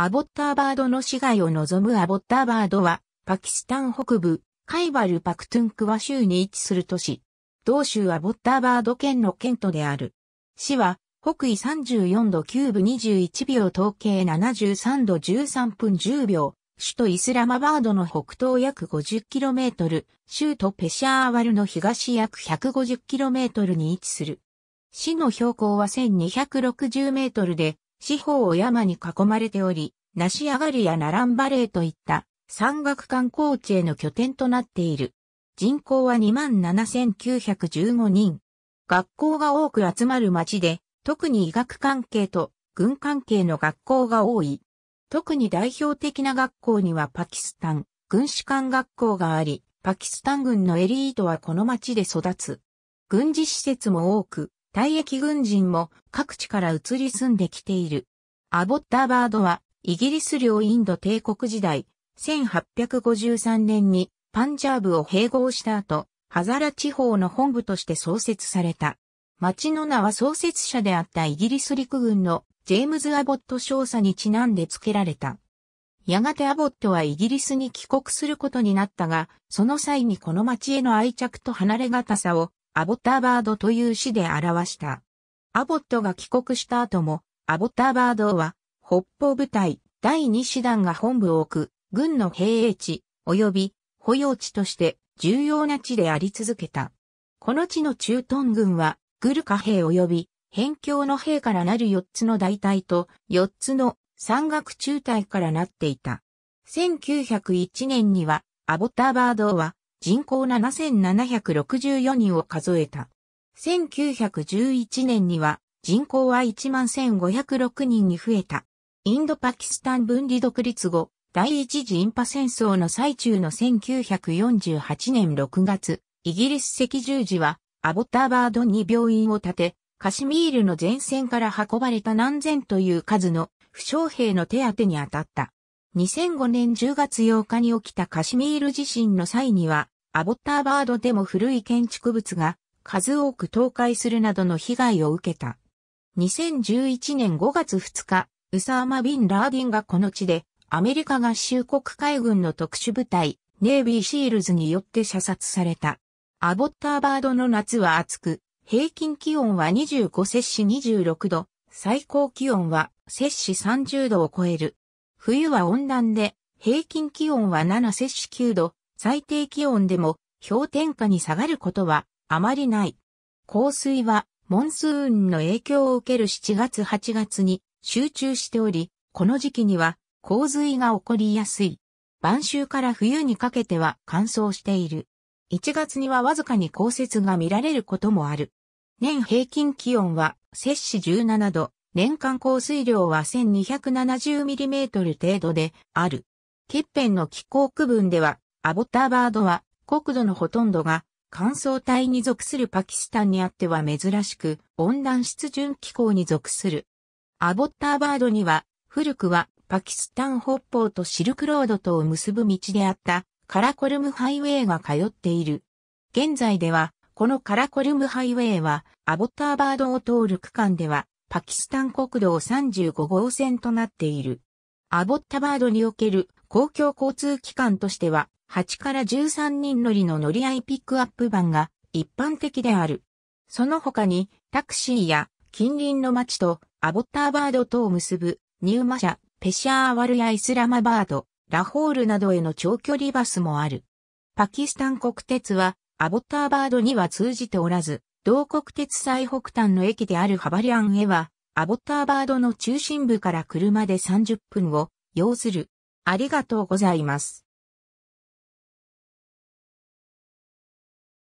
アボッターバードの市街を望むアボッターバードは、パキスタン北部、カイバル・パクトゥンクワ州に位置する都市。同州アボッターバード県の県都である。市は、北緯34度9分21秒統計73度13分10秒、首都イスラマバードの北東約 50km、州都ペシャーワルの東約 150km に位置する。市の標高は1260メートルで、四方を山に囲まれており、梨上がりやナランバレーといった山岳観光地への拠点となっている。人口は27,915人。学校が多く集まる町で、特に医学関係と軍関係の学校が多い。特に代表的な学校にはパキスタン軍士官学校があり、パキスタン軍のエリートはこの町で育つ。軍事施設も多く、退役軍人も各地から移り住んできている。アボッターバードは、イギリス領インド帝国時代、1853年にパンジャーブを併合した後、ハザラ地方の本部として創設された。町の名は創設者であったイギリス陸軍のジェームズ・アボット少佐にちなんで付けられた。やがてアボットはイギリスに帰国することになったが、その際にこの町への愛着と離れがたさをアボッターバードという詩で表した。アボットが帰国した後も、アボッターバードは、北方部隊第2師団が本部を置く、軍の兵営地、及び保養地として重要な地であり続けた。この地の駐屯軍は、グルカ兵及び、辺境の兵からなる4つの大隊と、4つの山岳中隊からなっていた。1901年には、アボターバードは、人口7764人を数えた。1911年には人口は11506人に増えた。インドパキスタン分離独立後、第一次インパ戦争の最中の1948年6月、イギリス赤十字はアボターバードに病院を建て、カシミールの前線から運ばれた何千という数の負傷兵の手当てに当たった。2005年10月8日に起きたカシミール地震の際には、アボッターバードでも古い建築物が数多く倒壊するなどの被害を受けた。2011年5月2日、ウサーマ・ビン・ラーディンがこの地でアメリカ合衆国海軍の特殊部隊、ネイビー・シールズによって射殺された。アボッターバードの夏は暑く、平均気温は25摂氏26度、最高気温は摂氏30度を超える。冬は温暖で、平均気温は7摂氏9度、最低気温でも氷点下に下がることはあまりない。降水はモンスーンの影響を受ける7月8月に集中しており、この時期には洪水が起こりやすい。晩秋から冬にかけては乾燥している。1月にはわずかに降雪が見られることもある。年平均気温は摂氏17度、年間降水量は 1270mm 程度である。欠片の気候区分ではアボターバードは国土のほとんどが乾燥帯に属するパキスタンにあっては珍しく温暖湿潤気候に属する。アボッターバードには古くはパキスタン北方とシルクロードとを結ぶ道であったカラコルムハイウェイが通っている。現在ではこのカラコルムハイウェイはアボッターバードを通る区間ではパキスタン国道35号線となっている。アボッタバードにおける公共交通機関としては8から13人乗りの乗り合いピックアップ版が一般的である。その他にタクシーや近隣の町とアボッターバードとを結ぶニューマシャ、ペシャーワルやイスラマバード、ラホールなどへの長距離バスもある。パキスタン国鉄はアボッターバードには通じておらず、同国鉄最北端の駅であるハバリアンへは、アボッターバードの中心部から車で30分を要する。ありがとうございます。